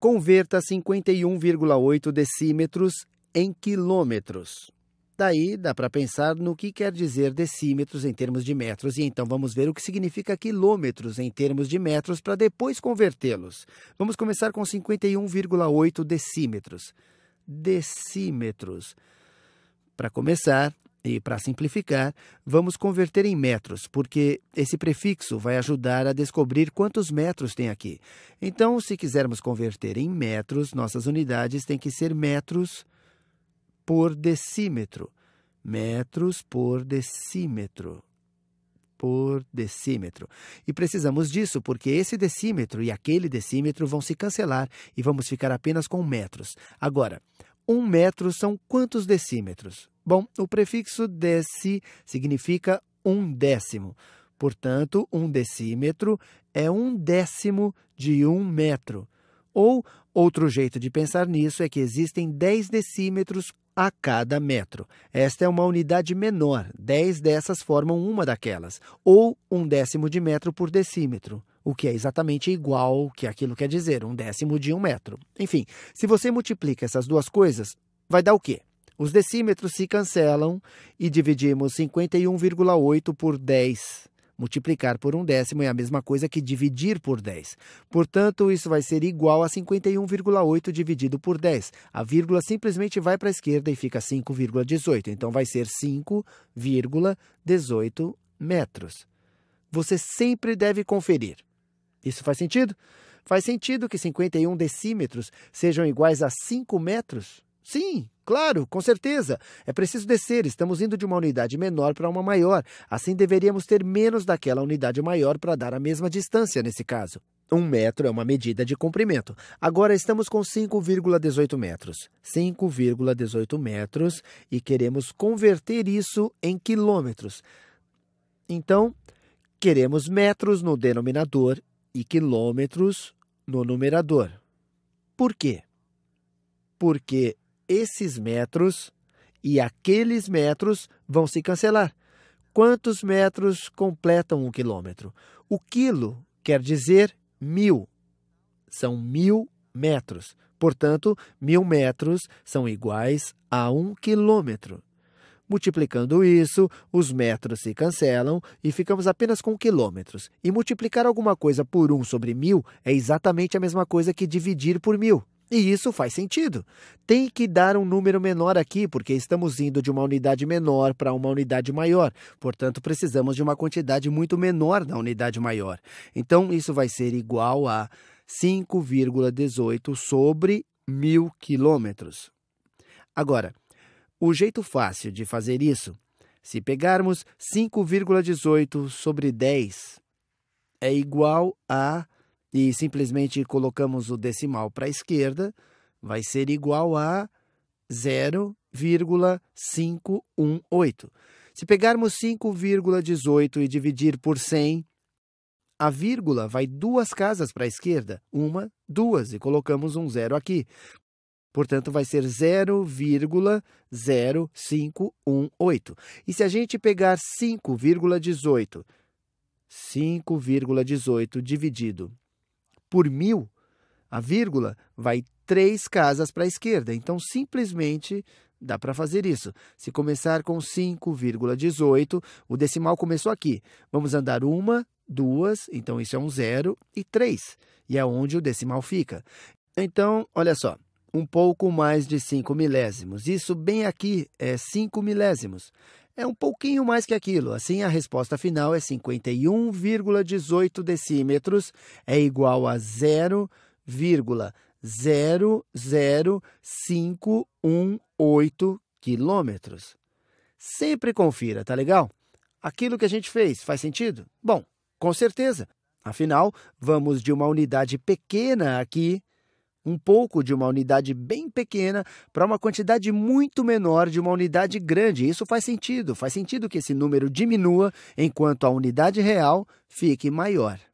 converta 51,8 decímetros em quilômetros. Daí dá para pensar no que quer dizer decímetros em termos de metros, e então vamos ver o que significa quilômetros em termos de metros para depois convertê-los. Vamos começar com 51,8 decímetros. Decímetros. Para começar, e para simplificar, vamos converter em metros, porque esse prefixo vai ajudar a descobrir quantos metros tem aqui. Então, se quisermos converter em metros, nossas unidades têm que ser metros por decímetro. Metros por decímetro. Por decímetro. E precisamos disso porque esse decímetro e aquele decímetro vão se cancelar e vamos ficar apenas com metros. Agora, um metro são quantos decímetros? Bom, o prefixo deci significa um décimo. Portanto, um decímetro é um décimo de um metro. Ou, outro jeito de pensar nisso é que existem 10 decímetros a cada metro. Esta é uma unidade menor, 10 dessas formam uma daquelas, ou um décimo de metro por decímetro o que é exatamente igual que aquilo quer dizer, um décimo de um metro. Enfim, se você multiplica essas duas coisas, vai dar o quê? Os decímetros se cancelam e dividimos 51,8 por 10. Multiplicar por um décimo é a mesma coisa que dividir por 10. Portanto, isso vai ser igual a 51,8 dividido por 10. A vírgula simplesmente vai para a esquerda e fica 5,18. Então, vai ser 5,18 metros. Você sempre deve conferir. Isso faz sentido? Faz sentido que 51 decímetros sejam iguais a 5 metros? Sim, Claro, com certeza. É preciso descer, estamos indo de uma unidade menor para uma maior. Assim deveríamos ter menos daquela unidade maior para dar a mesma distância nesse caso. Um metro é uma medida de comprimento. Agora estamos com 5,18 metros. 5,18 metros e queremos converter isso em quilômetros. Então, queremos metros no denominador e quilômetros no numerador. Por quê? Porque esses metros e aqueles metros vão se cancelar. Quantos metros completam um quilômetro? O quilo quer dizer mil. São mil metros. Portanto, mil metros são iguais a um quilômetro. Multiplicando isso, os metros se cancelam e ficamos apenas com quilômetros. E multiplicar alguma coisa por um sobre mil é exatamente a mesma coisa que dividir por mil. E isso faz sentido. Tem que dar um número menor aqui, porque estamos indo de uma unidade menor para uma unidade maior. Portanto, precisamos de uma quantidade muito menor da unidade maior. Então, isso vai ser igual a 5,18 sobre mil quilômetros. Agora, o jeito fácil de fazer isso, se pegarmos 5,18 sobre 10, é igual a e simplesmente colocamos o decimal para a esquerda, vai ser igual a 0,518. Se pegarmos 5,18 e dividir por 100, a vírgula vai duas casas para a esquerda, uma, duas, e colocamos um zero aqui. Portanto, vai ser 0,0518. E se a gente pegar 5,18, 5,18 dividido por mil, a vírgula vai três casas para a esquerda. Então, simplesmente dá para fazer isso. Se começar com 5,18, o decimal começou aqui. Vamos andar uma, duas, então isso é um zero, e três, e é onde o decimal fica. Então, olha só, um pouco mais de 5 milésimos. Isso bem aqui é 5 milésimos é um pouquinho mais que aquilo. Assim, a resposta final é 51,18 decímetros, é igual a 0,00518 quilômetros. Sempre confira, tá legal? Aquilo que a gente fez faz sentido? Bom, com certeza. Afinal, vamos de uma unidade pequena aqui um pouco de uma unidade bem pequena para uma quantidade muito menor de uma unidade grande. Isso faz sentido, faz sentido que esse número diminua enquanto a unidade real fique maior.